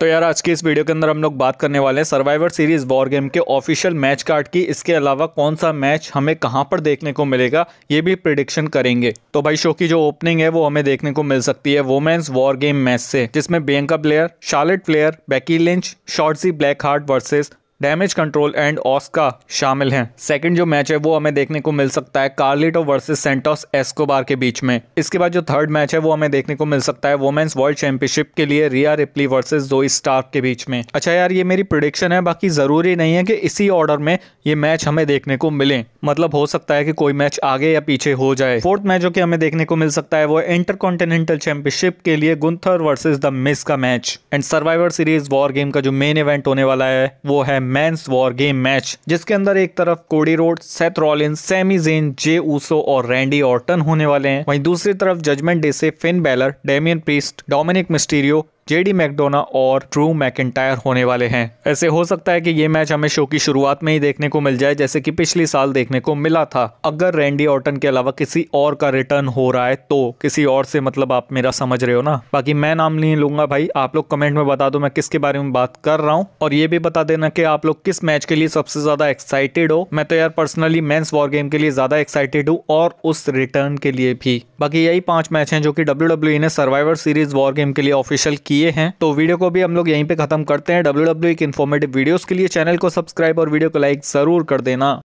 तो यार आज के इस वीडियो के अंदर हम लोग बात करने वाले हैं सर्वाइवर सीरीज वॉर गेम के ऑफिशियल मैच कार्ड की इसके अलावा कौन सा मैच हमें कहां पर देखने को मिलेगा ये भी प्रिडिक्शन करेंगे तो भाई शो की जो ओपनिंग है वो हमें देखने को मिल सकती है वोमेन्स वॉर गेम मैच से जिसमें Bianca Belair Charlotte Flair Becky Lynch Shotzi Blackheart versus Damage Control and Asuka शामिल हैं सेकंड जो मैच है वो हमें देखने को मिल सकता है कार्लिटो वर्सेस सेंटोस एस्कोबार के बीच में इसके बाद जो थर्ड मैच है वो हमें देखने को मिल सकता है वुमेन्स वर्ल्ड चैंपियनशिप के लिए Rhea Ripley versus Zoey Stark के बीच में अच्छा यार ये मेरी प्रोडिक्शन है बाकी ज़रूरी नहीं है कि इसी ऑर्डर में ये मैच हमें देखने को मिले मतलब हो सकता है कि कोई मैच आगे या पीछे हो जाए फोर्थ मैच जो कि हमें देखने को मिल सकता है वो इंटर कॉन्टिनेंटल चैंपियनशिप के लिए गुंथर वर्सेज द मिस का match and Survivor Series War Games का जो मेन इवेंट होने वाला है वो है मेंस वॉर गेम मैच जिसके अंदर एक तरफ Cody Rhodes Seth Rollins Sami Zayn Jey Uso और रैंडी ऑर्टन होने वाले हैं वहीं दूसरी तरफ जजमेंट डे से Finn Balor Damian Priest Dominik Mysterio JD McDonagh और ट्रू मैकेंटायर होने वाले हैं ऐसे हो सकता है कि ये मैच हमें शो की शुरुआत में ही देखने को मिल जाए जैसे कि पिछले साल देखने को मिला था अगर रैंडी ऑर्टन के अलावा किसी और का रिटर्न हो रहा है तो किसी और से मतलब आप मेरा समझ रहे हो ना बाकी मैं नाम नहीं लूंगा भाई आप लोग कमेंट में बता दो मैं किसके बारे में बात कर रहा हूँ और ये भी बता देना की आप लोग किस मैच के लिए सबसे ज्यादा एक्साइटेड हो मैं तो यार पर्सनली मेन्स वॉर गेम के लिए ज्यादा एक्साइटेड हूँ और उस रिटर्न के लिए भी बाकी यही पांच मैच है जो की डब्ल्यू e ने सर्वाइवर सीरीज वॉर गेम के लिए ऑफिशियल की किए हैं तो वीडियो को भी हम लोग यहीं पे खत्म करते हैं डब्ल्यू डब्ल्यू एक इन्फॉर्मेटिव वीडियोस के लिए चैनल को सब्सक्राइब और वीडियो को लाइक जरूर कर देना